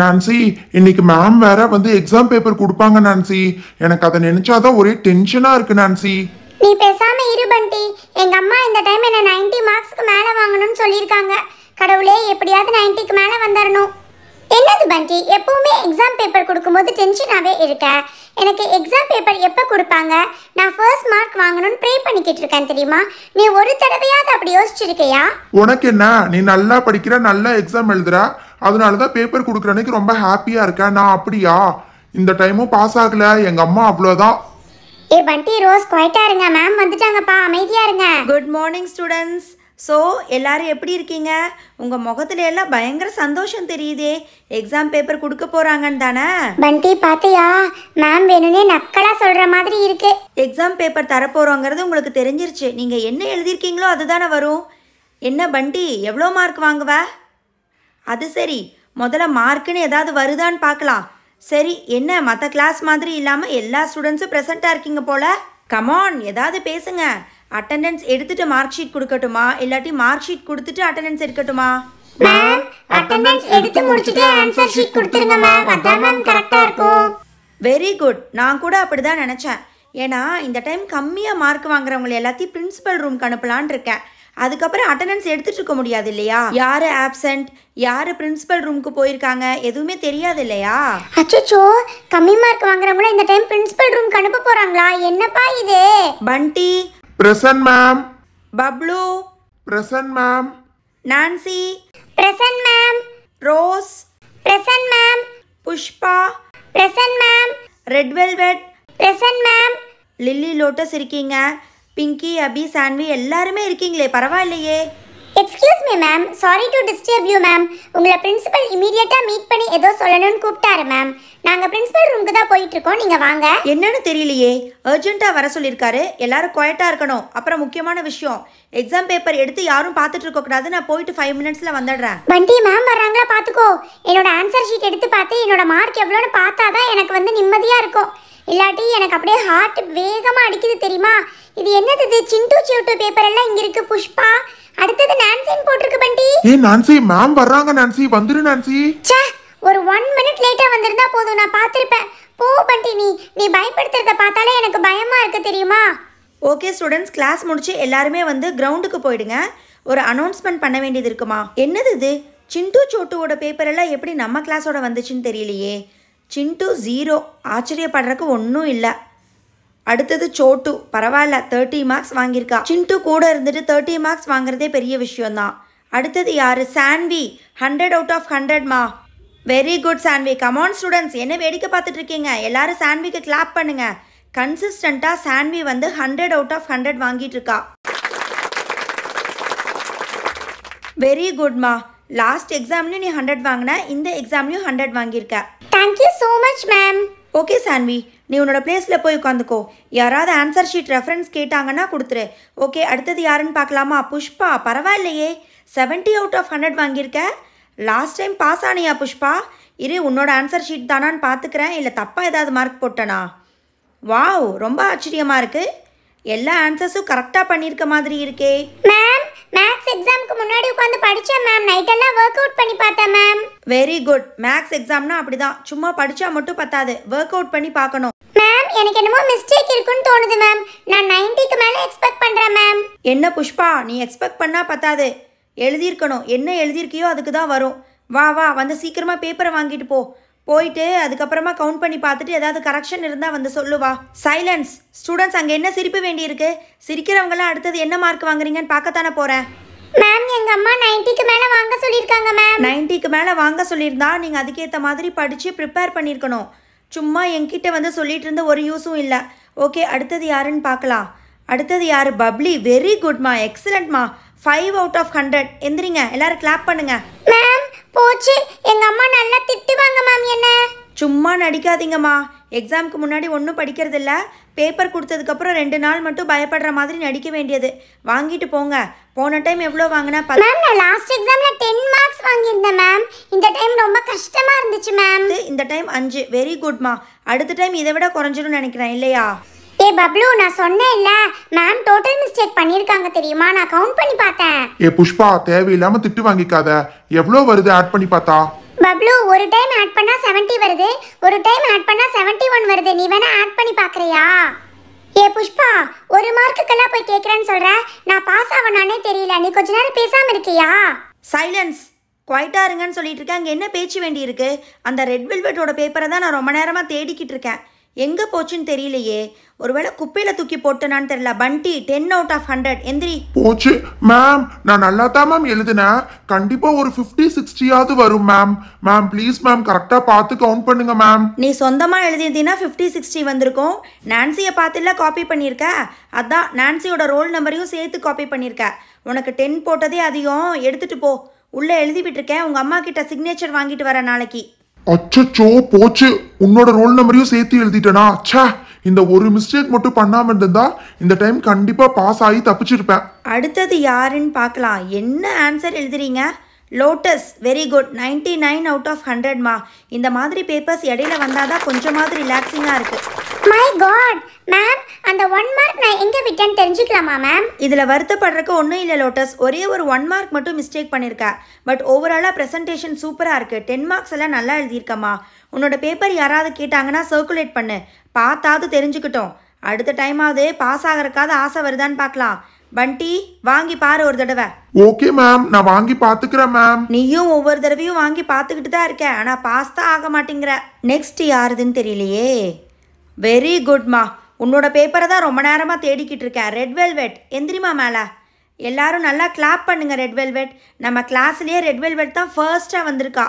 Nancy இன்னைக்கு ma'am வேற வந்து எக்ஸாம் பேப்பர் கொடுப்பாங்க நான்சி எனக்கு அதை நினைச்சாதான் ஒரே டென்ஷனா இருக்கு நான்சி நீ பேசாம இரு பண்டி எங்க அம்மா இந்த டைம் என்ன 90 மார்க்ஸ்க்கு மேல வாங்கணும்னு சொல்லியிருக்காங்க கடவுளே எப்படியாவது 90க்கு மேல வந்தரணும் என்னது பண்டி எப்பவுமே எக்ஸாம் பேப்பர் கொடுக்கும்போது டென்ஷனாவே இருக்க எனக்கு எக்ஸாம் பேப்பர் எப்போ கொடுப்பாங்க நான் ஃபர்ஸ்ட் மார்க் வாங்கணும்னு ப்ரே பண்ணிக்கிட்டு இருக்கேன் தெரியுமா நீ ஒரு தடவையாவது அப்படி யோசிச்சிருக்கியா உனக்கு என்ன நீ நல்லா படிக்கிற நல்லா எக்ஸாம் எழுதுற அதனால தான் பேப்பர் கொடுக்குற அன்னைக்கு ரொம்ப ஹாப்பியாக இருக்கேன் நான் அப்படியா இந்த டைமும் பாஸ் ஆகலை எங்கள் அம்மா அவ்வளோதான் ஏ பண்டி ரோஸ் குவைட்டா இருங்க மேம் வந்துட்டாங்கப்பா அமைதியா இருங்க குட் மார்னிங் ஸ்டூடெண்ட்ஸ் ஸோ எல்லாரும் எப்படி இருக்கீங்க உங்கள் முகத்துல எல்லாம் பயங்கர சந்தோஷம் தெரியுதே எக்ஸாம் பேப்பர் கொடுக்க போகிறாங்கன்னு தானே பண்டி பார்த்தியா மேம் வேணும்னே நக்கலாக சொல்கிற மாதிரி இருக்கு எக்ஸாம் பேப்பர் தரப்போகிறோங்கிறது உங்களுக்கு தெரிஞ்சிருச்சு நீங்கள் என்ன எழுதியிருக்கீங்களோ அதுதானே வரும் என்ன பண்டி எவ்வளோ மார்க் வாங்குவா அது சரி முதல்ல மார்க்குன்னு ஏதாவது வருதான்னு பார்க்கலாம் சரி என்ன மற்ற கிளாஸ் மாதிரி இல்லாமல் எல்லா ஸ்டூடெண்ட்ஸும் ப்ரெசண்ட்டாக இருக்கீங்க போல் கமான் ஏதாவது பேசுங்க அட்டெண்டன்ஸ் எடுத்துட்டு மார்க் ஷீட் கொடுக்கட்டுமா இல்லாட்டி மார்க் ஷீட் கொடுத்துட்டு அட்டெண்டன்ஸ் எடுக்கட்டுமா அட்டெண்டன்ஸ் ஷீட் கரெக்டாக இருக்கும் வெரி குட் நான் கூட அப்படிதான் நினைச்சேன் நினச்சேன் ஏன்னா இந்த டைம் கம்மியாக மார்க் வாங்குறவங்களை எல்லாத்தையும் பிரின்சிபல் ரூம்க்கு அனுப்பலான் இருக்கேன் அதுக்கப்புறம் அட்டண்டன்ஸ் எடுத்துகிட்டு இருக்க முடியாது இல்லையா யார் ஆப்சன்ட் யார் பிரின்சிபல் ரூமுக்கு போயிருக்காங்க எதுவுமே தெரியாது இல்லையா அச்சோ கம்மி மார்க் வாங்குறவங்கள இந்த டைம் பிரின்சிபல் ரூமுக்கு அனுப்ப போகிறாங்களா என்னப்பா இது Bunty present ma'am Bablu present ma'am Nancy present ma'am Rose present ma'am Pushpa present ma'am Red Velvet present ma'am Lily Lotus இருக்கீங்க பிங்கி அபி சான்வி எல்லாருமே இருக்கீங்களே பரவாயில்லையே excuse me ma'am sorry to disturb you ma'am உங்களை பிரின்சிபல் இமீடியட்டாக மீட் பண்ணி ஏதோ சொல்லணும்னு கூப்பிட்டாரு மேம் நாங்கள் பிரின்சிபல் ரூமுக்கு தான் போயிட்டு இருக்கோம் நீங்கள் வாங்க என்னன்னு தெரியலையே அர்ஜென்ட்டாக வர சொல்லியிருக்காரு எல்லாரும் குவட்டாக இருக்கணும் அப்புறம் முக்கியமான விஷயம் எக்ஸாம் பேப்பர் எடுத்து யாரும் பார்த்துட்டு இருக்க கூடாது நான் போயிட்டு ஃபைவ் மினிட்ஸில் வந்துடுறேன் வண்டி மேம் வர்றாங்களா பார்த்துக்கோ என்னோட ஆன்சர் ஷீட் எடுத்து பார்த்து என்னோட மார்க் எவ்வளோன்னு பார்த்தா தான் எனக்கு வந்து நிம்மதியாக இருக்கும் இல்லாட்டி எனக்கு அப்படியே ஹார்ட் வேகமாக அடிக்குது தெரியுமா இது என்னது சிண்டு சிவட்டு பேப்பர் எல்லாம் இங்க இருக்கு புஷ்பா அடுத்தது நான்சின் போட்டிருக்கு பண்டி ஏ நான்சி மேம் வர்றாங்க நான்சி வந்துரு நான்சி ச்சே ஒரு ஒன் மினிட் லேட்டா வந்திருந்தா போதும் நான் பார்த்துருப்பேன் போ பண்டி நீ நீ பயப்படுத்துறத பார்த்தாலே எனக்கு பயமா இருக்கு தெரியுமா ஓகே ஸ்டூடெண்ட்ஸ் கிளாஸ் முடிச்சு எல்லாருமே வந்து கிரவுண்டுக்கு போயிடுங்க ஒரு அனௌன்ஸ்மெண்ட் பண்ண வேண்டியது இருக்குமா என்னது இது சிண்டு சோட்டுவோட பேப்பர் எல்லாம் எப்படி நம்ம கிளாஸோட வந்துச்சுன்னு தெரியலையே சிண்டு ஜீரோ ஆச்சரியப்படுறக்கு ஒன்றும் இல்லை அடுத்தது சோட்டு பரவாயில்ல தேர்ட்டி மார்க்ஸ் வாங்கியிருக்கா சின்ட்டு கூட இருந்துட்டு தேர்ட்டி மார்க்ஸ் வாங்குறதே பெரிய விஷயம்தான் அடுத்தது யாரு சான்வி ஹண்ட்ரட் அவுட் ஆஃப் ஹண்ட்ரட்மா very good Saanvi come on students என்ன வேடிக்கை பார்த்துட்டு இருக்கீங்க எல்லாரும் சான்விக்கு கிளாப் பண்ணுங்க கன்சிஸ்டண்ட்டாக சான்வி வந்து ஹண்ட்ரட் அவுட் ஆஃப் ஹண்ட்ரட் வாங்கிட்டு இருக்கா வெரி குட்மா லாஸ்ட் எக்ஸாம்லயும் நீ ஹண்ட்ரட் வாங்கின இந்த எக்ஸாம்லயும் ஹண்ட்ரட் வாங்கியிருக்க thank you so much ma'am okay Saanvi நீ உன்னோட பிளேஸில் போய் உட்காந்துக்கோ யாராவது ஆன்சர் ஷீட் ரெஃபரன்ஸ் கேட்டாங்கன்னா கொடுத்துரு ஓகே அடுத்தது யாருன்னு பார்க்கலாமா புஷ்பா பரவாயில்லையே செவன்ட்டி அவுட் ஆஃப் ஹண்ட்ரட் வாங்கியிருக்க லாஸ்ட் டைம் பாஸ் ஆனியா புஷ்பா இரு உன்னோட ஆன்சர் ஷீட் தானான்னு பார்த்துக்கிறேன் இல்லை தப்பாக ஏதாவது மார்க் போட்டனா வாவ் ரொம்ப ஆச்சரியமாக இருக்குது எல்லா ஆன்சர்ஸும் கரெக்டாக பண்ணியிருக்க மாதிரி இருக்கே மேம் மேக்ஸ் எக்ஸாம்க்கு முன்னாடி உட்காந்து படித்தேன் மேம் நைட்டெல்லாம் ஒர்க் அவுட் பண்ணி பார்த்தேன் மேம் வெரி குட் மேக்ஸ் எக்ஸாம்னா அப்படிதான் சும்மா படித்தா மட்டும் பத்தாது ஒர்க் அவுட் பண்ணி பார்க்கணும் மேம் எனக்கு என்னமோ மிஸ்டேக் இருக்குன்னு தோணுது மேம் நான் நைன்ட்டிக்கு மேலே எக்ஸ்பெக்ட் பண்ணுறேன் மேம் என்ன புஷ்பா நீ எக்ஸ்பெக்ட் பண்ணால் பத்தாது எழுதியிருக்கணும் என்ன எழுதியிருக்கியோ அதுக்கு தான் வரும் வா வா வந்து சீக்கிரமாக பேப்பரை வாங்கிட்டு போ போயிட்டு அதுக்கப்புறமா கவுண்ட் பண்ணி பார்த்துட்டு ஏதாவது கரெக்ஷன் இருந்தால் வந்து சொல்லுவா சைலன்ஸ் ஸ்டூடெண்ட்ஸ் அங்கே என்ன சிரிப்பு வேண்டியிருக்கு சிரிக்கிறவங்களாம் அடுத்தது என்ன மார்க் வாங்குறீங்கன்னு பார்க்கத்தானே போகிறேன் மேம் எங்க அம்மா 90க்கு மேல வாங்க சொல்லியிருக்காங்க மேம் 90க்கு மேல வாங்க சொல்லிருந்தா நீங்க அதுக்கேற்ற மாதிரி படிச்சு ப்ரிப்பேர் பண்ணிருக்கணும் சும்மா என்கிட்ட வந்து சொல்லிட்டு இருந்த ஒரு யூஸும் இல்லை ஓகே அடுத்தது யாருன்னு பார்க்கலாம் அடுத்தது யார் பப்ளி வெரி குட்மா எக்ஸலண்ட்மா ஃபைவ் அவுட் ஆஃப் ஹண்ட்ரட் எந்திரிங்க எல்லாரும் கிளாப் பண்ணுங்க போச்சு எங்க அம்மா நல்லா திட்டுவாங்க மேம் என்ன சும்மா நடிக்காதீங்கம்மா எக்ஸாமுக்கு முன்னாடி ஒன்றும் படிக்கிறதில்ல பேப்பர் கொடுத்ததுக்கப்புறம் ரெண்டு நாள் மட்டும் பயப்படுற மாதிரி நடிக்க வேண்டியது வாங்கிட்டு போங்க போன டைம் எவ்வளோ வாங்கினா மேம் நான் லாஸ்ட் எக்ஸாமில் டென் மார்க்ஸ் வாங்கியிருந்தேன் மேம் இந்த டைம் ரொம்ப கஷ்டமாக இருந்துச்சு மேம் இந்த டைம் அஞ்சு வெரி குட்மா அடுத்த டைம் இதை விட குறைஞ்சிடும் நினைக்கிறேன் இல்லையா ஏ பப்ளு நான் சொன்னேன் சொன்னேன்ல மேம் டோட்டல் மிஸ்டேக் பண்ணிருக்காங்க தெரியுமா நான் கவுண்ட் பண்ணி பார்த்தேன் ஏ புஷ்பா தேவையில்லாம திட்டு வாங்கிக்காத எவ்வளோ வருது ஆட் பண்ணி பார்த்தா பப்ளு ஒரு டைம் ஆட் பண்ணா 70 வருது ஒரு டைம் ஆட் பண்ணா ஒன் வருது நீ வேணா ஆட் பண்ணி பார்க்கறியா ஏ புஷ்பா ஒரு மார்க்குக்கெல்லாம் போய் கேட்குறேன்னு சொல்ற நான் பாஸ் ஆவனானே தெரியல நீ கொஞ்ச நேரம் பேசாம இருக்கியா சைலன்ஸ் குவைட்டாக இருங்கன்னு சொல்லிட்டு இருக்கேன் அங்கே என்ன பேச்சு வேண்டி இருக்கு அந்த ரெட் வெல்வெட்டோட பேப்பரை தான் நான் ரொம்ப நேரமாக தேடிக்கிட்டு இருக்கேன் எங்கே போச்சுன்னு தெரியலையே ஒருவேளை குப்பையில தூக்கி போட்டனான்னு தெரியல பண்டி டென் அவுட் ஆஃப் ஹண்ட்ரட் எந்திரி போச்சு மேம் நான் நல்லா தான் மேம் எழுதினேன் கண்டிப்பா ஒரு ஃபிஃப்டி சிக்ஸ்டியாவது வரும் மேம் மேம் ப்ளீஸ் மேம் கரெக்டா பார்த்து கவுண்ட் பண்ணுங்க மேம் நீ சொந்தமா எழுதியிருந்தீங்கன்னா ஃபிஃப்டி சிக்ஸ்டி வந்திருக்கும் நான்சியை பார்த்துல காப்பி பண்ணியிருக்க அதான் நான்சியோட ரோல் நம்பரையும் சேர்த்து காப்பி பண்ணியிருக்க உனக்கு டென் போட்டதே அதிகம் எடுத்துட்டு போ உள்ள எழுதி விட்டுருக்கேன் உங்க அம்மா கிட்ட சிக்னேச்சர் வாங்கிட்டு வர நாளைக்கு அச்சச்சோ போச்சு உன்னோட ரோல் நம்பரையும் சேர்த்து எழுதிட்டனா அச்சா இந்த ஒரு மிஸ்டேக் மட்டும் பண்ணாம இருந்தா இந்த டைம் கண்டிப்பா பாஸ் ஆகி தப்பிச்சிருப்பேன் அடுத்தது யாருன்னு பார்க்கலாம் என்ன ஆன்சர் எழுதுறீங்க Lotus very good ninety nine out of ஹண்ட்ரட்மா இந்த மாதிரி பேப்பர்ஸ் இடையில வந்தாதான் மாதிரி ரிலாக்ஸிங்காக இருக்குது மை காட் மேம் அந்த ஒன் மார்க் நான் எங்கே விட்டேன் தெரிஞ்சுக்கலாமா மேம் இதில் வருத்தப்படுறக்கு ஒன்றும் இல்லை லோட்டஸ் ஒரே ஒரு ஒன் மார்க் மட்டும் மிஸ்டேக் பண்ணியிருக்கா பட் ஓவராலாக ப்ரெசன்டேஷன் சூப்பராக இருக்குது டென் மார்க்ஸ் எல்லாம் நல்லா எழுதியிருக்கம்மா உன்னோட பேப்பர் யாராவது கேட்டாங்கன்னா சர்க்குலேட் பண்ணு பார்த்தாவது தெரிஞ்சுக்கிட்டோம் அடுத்த டைமாவது பாஸ் ஆகிறக்காவது ஆசை வருதான்னு பார்க்கலாம் பண்டி வாங்கி பாரு ஒரு தடவை ஓகே மேம் நான் வாங்கி பாத்துக்கிறேன் மேம் நீயும் ஒவ்வொரு தடவையும் வாங்கி பார்த்துக்கிட்டு தான் இருக்க ஆனா பாஸ் தான் ஆக மாட்டேங்கிற நெக்ஸ்ட் யாருதுன்னு தெரியலையே வெரி குட்மா உன்னோட பேப்பரை தான் ரொம்ப நேரமாக தேடிக்கிட்டு இருக்கேன் ரெட் வெல்வெட் எந்திரிமா மேலே எல்லாரும் நல்லா கிளாப் பண்ணுங்க ரெட் வெல்வெட் நம்ம கிளாஸ்லேயே ரெட் வெல்வெட் தான் ஃபர்ஸ்ட்டாக வந்திருக்கா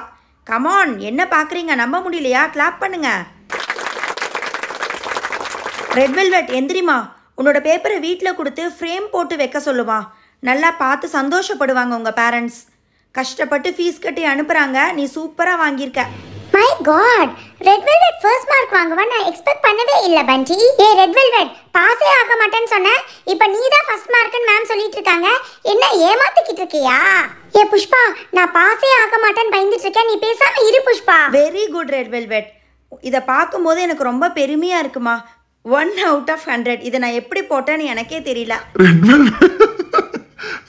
கமான் என்ன பார்க்குறீங்க நம்ப முடியலையா கிளாப் பண்ணுங்க ரெட் வெல்வெட் எந்திரிமா உன்னோட பேப்பரை வீட்டில் கொடுத்து ஃப்ரேம் போட்டு வைக்க சொல்லுமா நல்லா பார்த்து சந்தோஷப்படுவாங்க உங்கள் பேரண்ட்ஸ் கஷ்டப்பட்டு ஃபீஸ் கட்டி அனுப்புகிறாங்க நீ சூப்பராக வாங்கியிருக்க my god Red Velvet first mark வாங்குவேன் நான் எக்ஸ்பெக்ட் பண்ணவே இல்லை பண்டி ஏ ரெட் வெல்வெட் பாஸே ஆக மாட்டேன்னு சொன்னேன் இப்போ நீ தான் ஃபர்ஸ்ட் மார்க்குன்னு மேம் சொல்லிட்டு இருக்காங்க என்ன ஏமாத்திக்கிட்டு இருக்கியா ஏ புஷ்பா நான் பாஸே ஆக மாட்டேன்னு பயந்துட்டு இருக்கேன் நீ பேசாம இரு Pushpa very good Red Velvet இதை பார்க்கும்போது எனக்கு ரொம்ப பெருமையாக இருக்குமா ஒன் அவுட் ஆஃப் ஹண்ட்ரட் இதை நான் எப்படி போட்டேன்னு எனக்கே தெரியல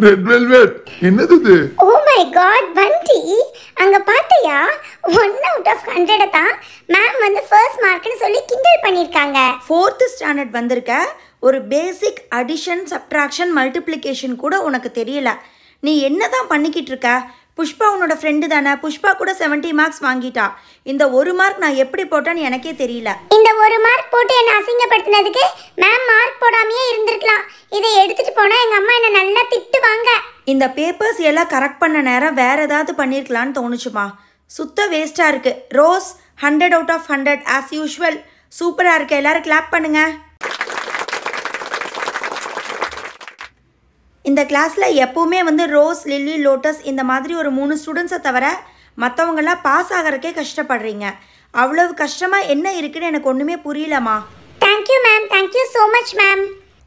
ரெட் வெல்வெட் என்னது ஓ மை காட் பண்டி அங்கே பார்த்தியா ஒன் அவுட் ஆஃப் ஹண்ட்ரடை தான் மேம் வந்து ஃபர்ஸ்ட் மார்க்னு சொல்லி கிண்டல் பண்ணியிருக்காங்க ஃபோர்த்து ஸ்டாண்டர்ட் வந்திருக்க ஒரு பேசிக் அடிஷன் சப்ட்ராக்ஷன் மல்டிப்ளிகேஷன் கூட உனக்கு தெரியல நீ என்ன தான் பண்ணிக்கிட்டு இருக்க புஷ்பா உன்னோட ஃப்ரெண்டு தானே புஷ்பா கூட செவன்ட்டி மார்க்ஸ் வாங்கிட்டா இந்த ஒரு மார்க் நான் எப்படி போட்டேன்னு எனக்கே தெரியல இந்த ஒரு மார்க் போட்டு என்னை அசிங்கப்படுத்தினதுக்கு மேம் மார்க் போடாமையே இருந்திருக்கலாம் இதை எடுத்துட்டு போனா எங்க அம்மா என்ன நல்லா வாங்க இந்த பேப்பர்ஸ் எல்லாம் கரெக்ட் பண்ண நேரம் வேற ஏதாவது பண்ணிருக்கலாம்னு தோணுச்சுமா சுத்த வேஸ்டா இருக்கு Rose hundred out of hundred as usual சூப்பராக இருக்கு எல்லாரும் கிளாப் பண்ணுங்கள் இந்த கிளாஸில் எப்போவுமே வந்து ரோஸ் லில்லி லோட்டஸ் இந்த மாதிரி ஒரு மூணு ஸ்டூடெண்ட்ஸை தவிர மற்றவங்களாம் பாஸ் ஆகிறக்கே கஷ்டப்படுறீங்க அவ்வளவு கஷ்டமாக என்ன இருக்குன்னு எனக்கு ஒன்றுமே புரியலம்மா thank you ma'am thank you so much ma'am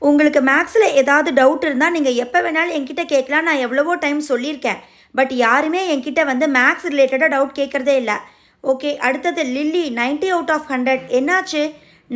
உங்களுக்கு மேக்ஸில் ஏதாவது டவுட் இருந்தால் நீங்கள் எப்போ வேணாலும் என்கிட்ட கேட்கலாம் நான் எவ்வளவோ டைம் சொல்லியிருக்கேன் பட் யாருமே என்கிட்ட வந்து மேக்ஸ் ரிலேட்டடாக டவுட் கேட்குறதே இல்லை ஓகே அடுத்தது Lily ninety out of hundred என்னாச்சு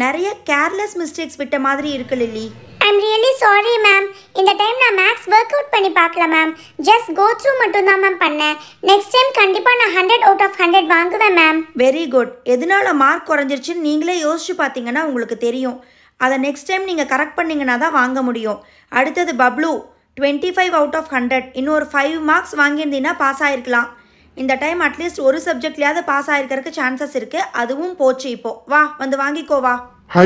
நிறைய கேர்லெஸ் மிஸ்டேக்ஸ் விட்ட மாதிரி இருக்குது Lily I'm really sorry ma'am இந்த டைம் நான் மேக்ஸ் ஒர்க் அவுட் பண்ணி பார்க்கல மேம் ஜஸ்ட் கோ த்ரூ மட்டும் தான் மேம் பண்ணேன் நெக்ஸ்ட் டைம் கண்டிப்பாக நான் ஹண்ட்ரட் அவுட் ஆஃப் ஹண்ட்ரட் வாங்குவேன் மேம் வெரி குட் எதனால மார்க் குறைஞ்சிருச்சுன்னு நீங்களே யோசிச்சு பார்த்தீங்கன்னா உங்களுக்கு தெரியும் அதை நெக்ஸ்ட் டைம் நீங்கள் கரெக்ட் பண்ணிங்கன்னா தான் வாங்க முடியும் அடுத்தது Bablu twenty five out of hundred இன்னொரு ஃபைவ் மார்க்ஸ் வாங்கியிருந்தீங்கன்னா பாஸ் ஆகிருக்கலாம் இந்த டைம் அட்லீஸ்ட் ஒரு சப்ஜெக்ட்லையாவது பாஸ் ஆகிருக்கிறதுக்கு சான்சஸ் இருக்குது அதுவும் போச்சு இப்போ வா வந்து வாங்கிக்கோ வா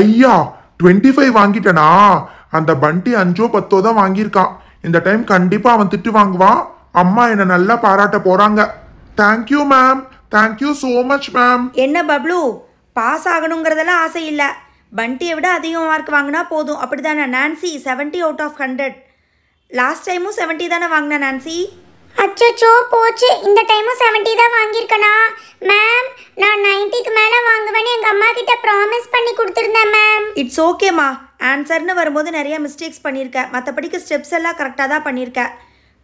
ஐயா டுவெண்ட்டி ஃபைவ் வாங்கிட்டனா அந்த பண்டி அஞ்சோ பத்தோ தான் வாங்கியிருக்கான் இந்த டைம் கண்டிப்பாக அவன் திட்டு வாங்குவான் அம்மா என்னை நல்லா பாராட்ட போகிறாங்க thank you ma'am thank you so much ma'am என்ன பப்ளு பாஸ் ஆகணுங்கிறதெல்லாம் ஆசை இல்லை பண்டியை விட அதிகம் மார்க் வாங்கினா போதும் அப்படி தானே Nancy seventy out of hundred last டைமும் செவன்ட்டி தானே வாங்கினேன் நான்சி அச்சோ போச்சு இந்த டைமும் செவன்ட்டி தான் வாங்கியிருக்கனா மேம் நான் நைன்ட்டிக்கு மேலே வாங்குவேன்னு எங்கள் அம்மா கிட்ட ப்ராமிஸ் பண்ணி கொடுத்துருந்தேன் மேம் இட்ஸ் ஓகேம்மா ஆன்சர்னு வரும்போது நிறைய மிஸ்டேக்ஸ் பண்ணியிருக்கேன் மற்றபடிக்கு ஸ்டெப்ஸ் எல்லாம் கரெக்டாக தான் பண்ணியிருக்கேன்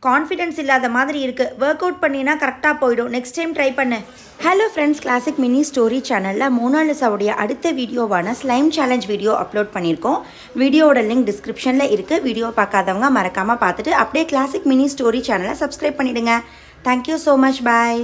கான்ஃபிடென்ஸ் இல்லாத மாதிரி இருக்குது ஒர்க் அவுட் பண்ணினா கரெக்டாக போயிடும் நெக்ஸ்ட் டைம் ட்ரை பண்ணு hello friends classic mini story சேனலில் மோனாலிசாவுடைய அடுத்த வீடியோவான ஸ்லைம் சேலஞ்ச் வீடியோ அப்லோட் பண்ணியிருக்கோம் வீடியோட லிங்க் டிஸ்கிரிப்ஷனில் இருக்குது வீடியோ பார்க்காதவங்க மறக்காமல் பார்த்துட்டு அப்படியே கிளாசிக் மினி ஸ்டோரி சேனலை சப்ஸ்கிரைப் பண்ணிவிடுங்க தேங்க்யூ ஸோ மச் பாய்